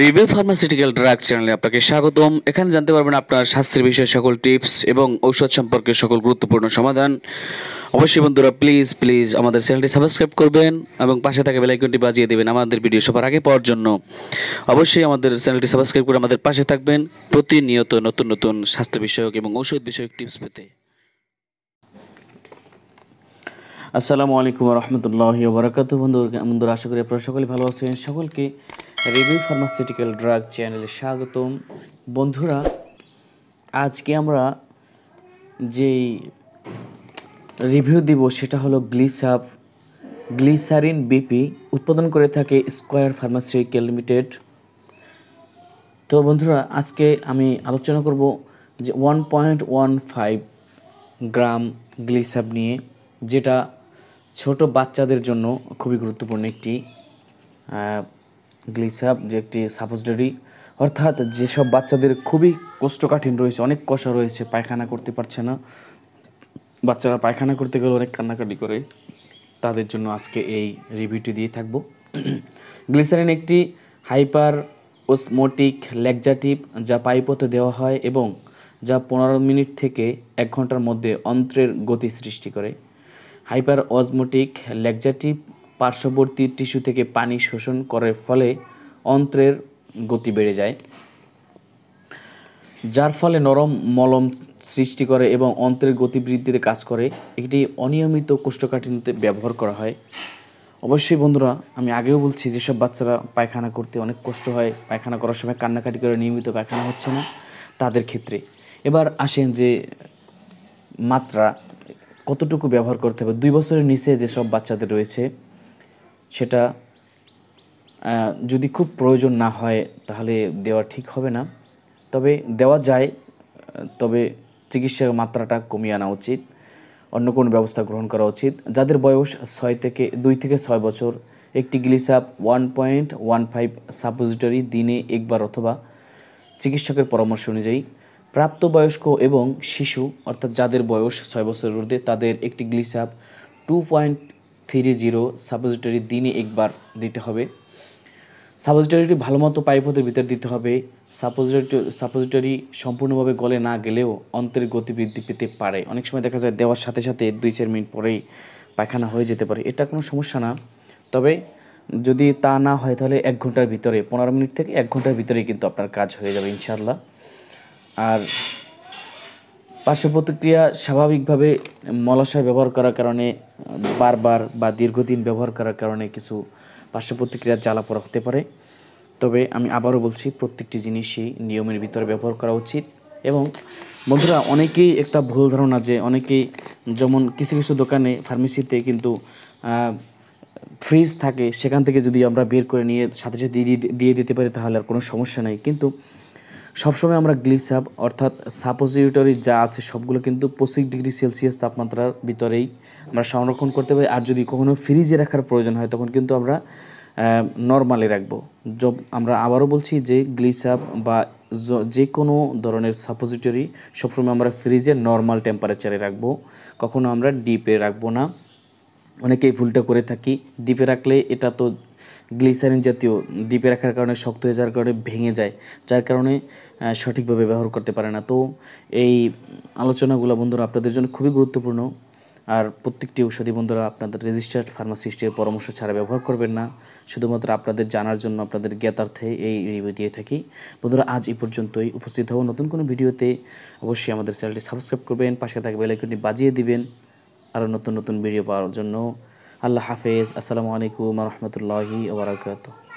review pharmaceutical drug চ্যানেলে আপনাকে স্বাগতম এখানে জানতে পারবেন আপনার স্বাস্থ্যের বিষয়ে সকল টিপস এবং ঔষধ সম্পর্কে সকল গুরুত্বপূর্ণ সমাধান অবশ্যই বন্ধুরা প্লিজ প্লিজ আমাদের চ্যানেলটি সাবস্ক্রাইব করবেন এবং পাশে থাকা বেলাইকনটি বাজিয়ে দেবেন আমাদের ভিডিও সবার আগে পাওয়ার জন্য অবশ্যই আমাদের চ্যানেলটি সাবস্ক্রাইব করে আমাদের পাশে থাকবেন প্রতিনিয়ত নতুন নতুন স্বাস্থ্য বিষয়ক এবং ঔষধ বিষয়ক টিপস পেতে আসসালামু আলাইকুম রহমতুল্লাহ বরাকাত বন্ধু বন্ধুরা আশা করি আপনারা সকলে ভালো আছেন সকলকে রিভিউ ফার্মাসিউটিক্যাল ড্রাগ চ্যানেলে স্বাগতম বন্ধুরা আজকে আমরা যেই রিভিউ দিব সেটা হলো গ্লিসাপ গ্লিসারিন বিপি উৎপাদন করে থাকে স্কোয়ার ফার্মাসিউটিক্যাল লিমিটেড তো বন্ধুরা আজকে আমি আলোচনা করব যে one point one five gram গ্লিসাপ নিয়ে যেটা ছোট বাচ্চাদের জন্য খুবই গুরুত্বপূর্ণ একটি গ্লিসাপ যে একটি সাপোজিটরি অর্থাৎ যেসব বাচ্চাদের খুবই কষ্টকাঠিন রয়েছে অনেক কষা রয়েছে পায়খানা করতে পারছে না বাচ্চারা পায়খানা করতে গেলে অনেক কান্নাকাটি করে তাদের জন্য আজকে এই রিভিউটি দিয়ে থাকবো গ্লিসারিন একটি হাইপার ওসমোটিক ল্যাকজাটিভ যা পাইপথে দেওয়া হয় এবং যা পনেরো মিনিট থেকে এক ঘন্টার মধ্যে অন্ত্রের গতি সৃষ্টি করে হাইপার অজমোটিক ল্যাকজাটিভ পার্শ্ববর্তী টিস্যু থেকে পানি শোষণ করার ফলে অন্ত্রের গতি বেড়ে যায় যার ফলে নরম মলম সৃষ্টি করে এবং অন্ত্রের গতি বৃদ্ধিতে কাজ করে এটি অনিয়মিত কোষ্ঠকাঠিন্যতে ব্যবহার করা হয় অবশ্যই বন্ধুরা আমি আগেও বলছি যেসব বাচ্চারা পায়খানা করতে অনেক কষ্ট হয় পায়খানা করার সময় কান্নাকাটি করে নিয়মিত পায়খানা হচ্ছে না তাদের ক্ষেত্রে এবার আসেন যে মাত্রা কতটুকু ব্যবহার করতে হবে দুই বছরের নিচে যেসব বাচ্চাদের রয়েছে সেটা যদি খুব প্রয়োজন না হয় তাহলে দেওয়া ঠিক হবে না তবে দেওয়া যায় তবে চিকিৎসার মাত্রাটা কমিয়ে আনা উচিত অন্য কোনো ব্যবস্থা গ্রহণ করা উচিত যাদের বয়স ছয় থেকে দুই থেকে ছয় বছর একটি গ্লিসাপ one point one five suppository দিনে একবার অথবা চিকিৎসকের পরামর্শ অনুযায়ী প্রাপ্তবয়স্ক এবং শিশু অর্থাৎ যাদের বয়স ছয় বছরের ঊর্ধ্বে তাদের একটি গ্লিসাপ two point three zero suppository দিনে একবার দিতে হবে সাপোজিটরিটি ভালো মতো পাইপথের ভিতরে দিতে হবে সাপোজিটরি সাপোজিটরি সম্পূর্ণভাবে গলে না গেলেও অন্তরের গতি বৃদ্ধি পেতে পারে অনেক সময় দেখা যায় দেওয়ার সাথে সাথে দুই চার মিনিট পরেই পায়খানা হয়ে যেতে পারে এটা কোনো সমস্যা না তবে যদি তা না হয় তাহলে এক ঘন্টার ভিতরে পনেরো মিনিট থেকে এক ঘন্টার ভিতরে কিন্তু আপনার কাজ হয়ে যাবে ইনশাল্লাহ আর পার্শ্ব প্রতিক্রিয়া স্বাভাবিকভাবে মলাশয় ব্যবহার করার কারণে বারবার বা দীর্ঘদিন ব্যবহার করার কারণে কিছু পার্শ্ব প্রতিক্রিয়া জ্বালা পড়া হতে পারে তবে আমি আবারও বলছি প্রত্যেকটি জিনিসই নিয়মের ভিতরে ব্যবহার করা উচিত এবং বন্ধুরা অনেকেই একটা ভুল ধারণা যে অনেকেই যেমন কিছু কিছু দোকানে ফার্মেসিতে কিন্তু ফ্রিজ থাকে সেখান থেকে যদি আমরা বের করে নিয়ে সাথে সাথে দিয়ে দিতে পারি তাহলে আর কোনো সমস্যা নেই কিন্তু সবসময় আমরা গ্লিসাব অর্থাৎ সাপোজিটরি যা আছে সবগুলো কিন্তু পঁচিশ ডিগ্রি সেলসিয়াস তাপমাত্রার ভিতরেই আমরা সংরক্ষণ করতে পারি আর যদি কখনও ফ্রিজে রাখার প্রয়োজন হয় তখন কিন্তু আমরা নর্মালি রাখবো জব আমরা আবারও বলছি যে গ্লিসাপ বা যে কোনো ধরনের সাপোজিটরি সবসময় আমরা ফ্রিজে নর্মাল টেম্পারেচারে রাখবো কখনো আমরা ডিপে রাখবো না অনেকেই ভুলটা করে থাকি ডিপে রাখলে এটা তো গ্লিসারিন জাতীয় দ্বীপে রাখার কারণে শক্ত হয়ে যাওয়ার কারণে ভেঙে যায় যার কারণে সঠিকভাবে ব্যবহার করতে পারে না তো এই আলোচনাগুলো বন্ধুরা আপনাদের জন্য খুবই গুরুত্বপূর্ণ আর প্রত্যেকটি ঔষধি বন্ধুরা আপনাদের রেজিস্টার্ড ফার্মাসিস্টের পরামর্শ ছাড়া ব্যবহার করবেন না শুধুমাত্র আপনাদের জানার জন্য আপনাদের জ্ঞাতার্থে এই রিভিউ দিয়ে থাকি বন্ধুরা আজ এই পর্যন্তই উপস্থিত হব নতুন কোনো ভিডিওতে অবশ্যই আমাদের চ্যানেলটি সাবস্ক্রাইব করবেন পাশে থাকা বেলাইকনটি বাজিয়ে দিবেন আরও নতুন নতুন ভিডিও পাওয়ার জন্য আল্লাহ হাফেজ আসসালামু আলাইকুম ওয়া রাহমাতুল্লাহি ওয়া বারাকাতুহু